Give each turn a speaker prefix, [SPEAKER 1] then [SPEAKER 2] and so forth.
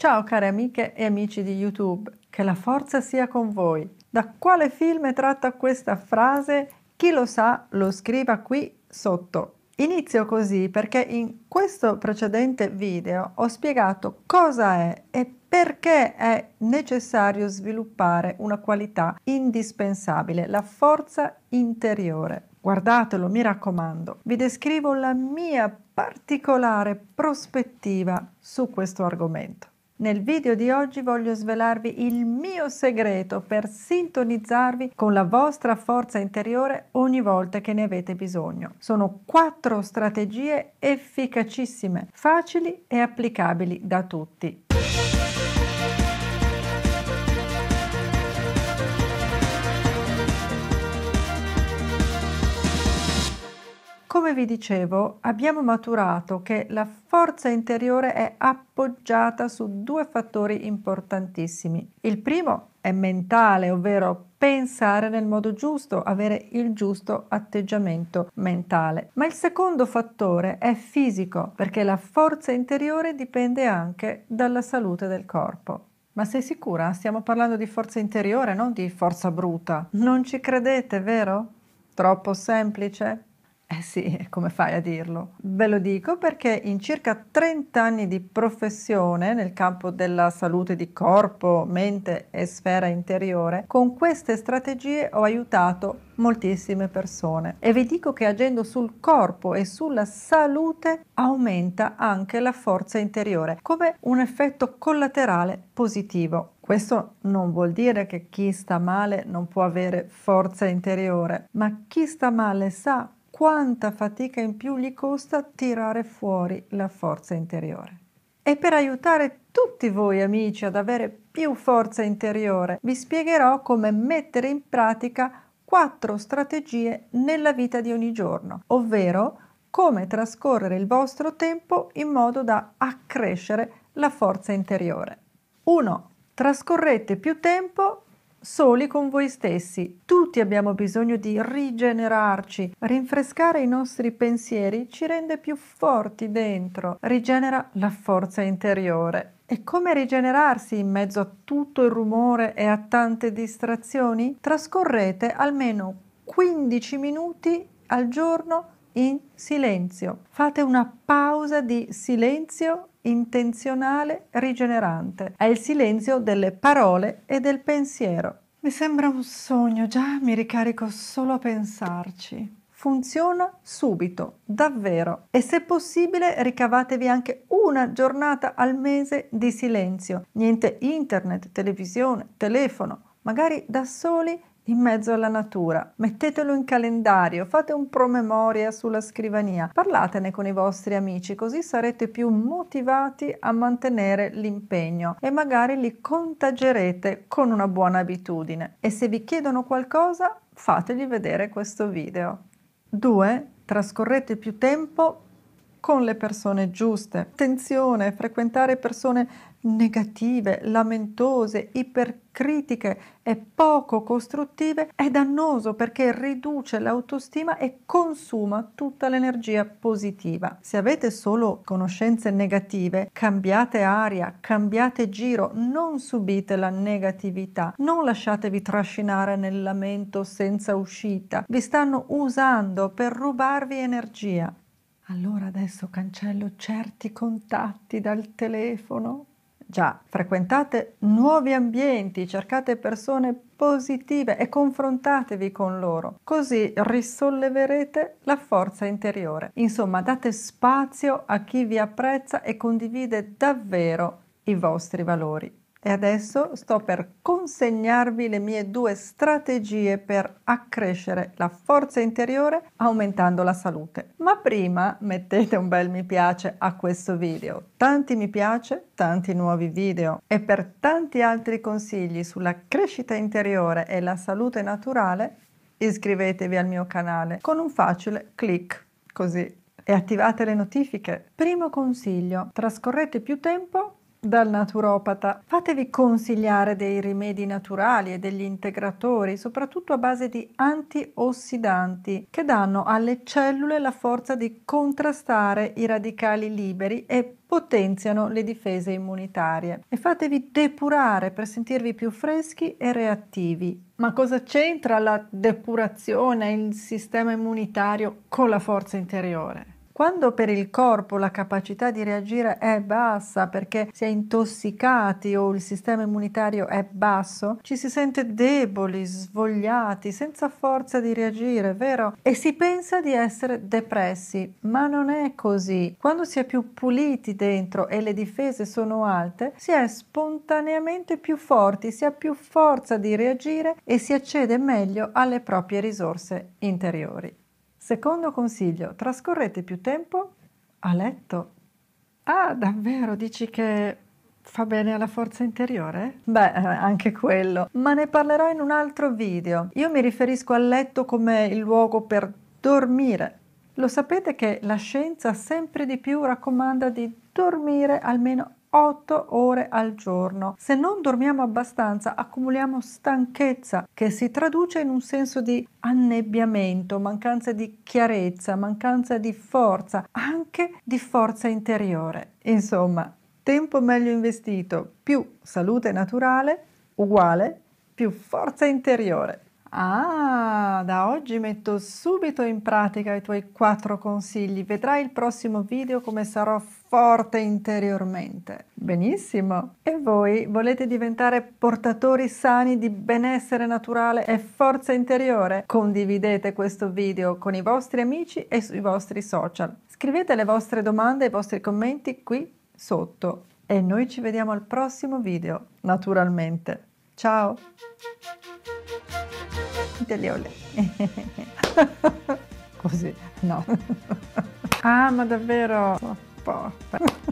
[SPEAKER 1] Ciao care amiche e amici di YouTube, che la forza sia con voi. Da quale film è tratta questa frase? Chi lo sa lo scriva qui sotto. Inizio così perché in questo precedente video ho spiegato cosa è e perché è necessario sviluppare una qualità indispensabile, la forza interiore. Guardatelo, mi raccomando. Vi descrivo la mia particolare prospettiva su questo argomento. Nel video di oggi voglio svelarvi il mio segreto per sintonizzarvi con la vostra forza interiore ogni volta che ne avete bisogno. Sono quattro strategie efficacissime, facili e applicabili da tutti. Come vi dicevo, abbiamo maturato che la forza interiore è appoggiata su due fattori importantissimi. Il primo è mentale, ovvero pensare nel modo giusto, avere il giusto atteggiamento mentale. Ma il secondo fattore è fisico, perché la forza interiore dipende anche dalla salute del corpo. Ma sei sicura? Stiamo parlando di forza interiore, non di forza bruta. Non ci credete, vero? Troppo semplice? Eh sì, come fai a dirlo? Ve lo dico perché in circa 30 anni di professione nel campo della salute di corpo, mente e sfera interiore, con queste strategie ho aiutato moltissime persone e vi dico che agendo sul corpo e sulla salute aumenta anche la forza interiore come un effetto collaterale positivo. Questo non vuol dire che chi sta male non può avere forza interiore, ma chi sta male sa quanta fatica in più gli costa tirare fuori la forza interiore. E per aiutare tutti voi amici ad avere più forza interiore, vi spiegherò come mettere in pratica quattro strategie nella vita di ogni giorno, ovvero come trascorrere il vostro tempo in modo da accrescere la forza interiore. 1. Trascorrete più tempo soli con voi stessi. Tutti abbiamo bisogno di rigenerarci. Rinfrescare i nostri pensieri ci rende più forti dentro, rigenera la forza interiore. E come rigenerarsi in mezzo a tutto il rumore e a tante distrazioni? Trascorrete almeno 15 minuti al giorno in silenzio. Fate una pausa di silenzio intenzionale rigenerante, è il silenzio delle parole e del pensiero. Mi sembra un sogno, già mi ricarico solo a pensarci. Funziona subito, davvero. E se possibile ricavatevi anche una giornata al mese di silenzio. Niente internet, televisione, telefono, magari da soli in mezzo alla natura. Mettetelo in calendario, fate un promemoria sulla scrivania, parlatene con i vostri amici, così sarete più motivati a mantenere l'impegno e magari li contagerete con una buona abitudine. E se vi chiedono qualcosa, fategli vedere questo video. 2. Trascorrete più tempo con le persone giuste. Attenzione, frequentare persone negative, lamentose, ipercritiche e poco costruttive è dannoso perché riduce l'autostima e consuma tutta l'energia positiva. Se avete solo conoscenze negative, cambiate aria, cambiate giro, non subite la negatività, non lasciatevi trascinare nel lamento senza uscita. Vi stanno usando per rubarvi energia. Allora adesso cancello certi contatti dal telefono, Già, frequentate nuovi ambienti, cercate persone positive e confrontatevi con loro, così risolleverete la forza interiore. Insomma, date spazio a chi vi apprezza e condivide davvero i vostri valori. E adesso sto per consegnarvi le mie due strategie per accrescere la forza interiore aumentando la salute. Ma prima mettete un bel mi piace a questo video. Tanti mi piace, tanti nuovi video e per tanti altri consigli sulla crescita interiore e la salute naturale iscrivetevi al mio canale con un facile clic così e attivate le notifiche. Primo consiglio, trascorrete più tempo dal naturopata. Fatevi consigliare dei rimedi naturali e degli integratori, soprattutto a base di antiossidanti, che danno alle cellule la forza di contrastare i radicali liberi e potenziano le difese immunitarie. E fatevi depurare per sentirvi più freschi e reattivi. Ma cosa c'entra la depurazione il sistema immunitario con la forza interiore? Quando per il corpo la capacità di reagire è bassa perché si è intossicati o il sistema immunitario è basso, ci si sente deboli, svogliati, senza forza di reagire, vero? E si pensa di essere depressi, ma non è così. Quando si è più puliti dentro e le difese sono alte, si è spontaneamente più forti, si ha più forza di reagire e si accede meglio alle proprie risorse interiori. Secondo consiglio, trascorrete più tempo a letto. Ah, davvero, dici che fa bene alla forza interiore? Beh, eh, anche quello, ma ne parlerò in un altro video. Io mi riferisco al letto come il luogo per dormire. Lo sapete che la scienza sempre di più raccomanda di dormire almeno 8 ore al giorno. Se non dormiamo abbastanza accumuliamo stanchezza che si traduce in un senso di annebbiamento, mancanza di chiarezza, mancanza di forza, anche di forza interiore. Insomma, tempo meglio investito più salute naturale uguale più forza interiore. Ah, da oggi metto subito in pratica i tuoi quattro consigli. Vedrai il prossimo video come sarò forte interiormente. Benissimo. E voi volete diventare portatori sani di benessere naturale e forza interiore? Condividete questo video con i vostri amici e sui vostri social. Scrivete le vostre domande e i vostri commenti qui sotto. E noi ci vediamo al prossimo video, naturalmente. Ciao! le tagliole. Così, no. ah, ma davvero? Oh, porca.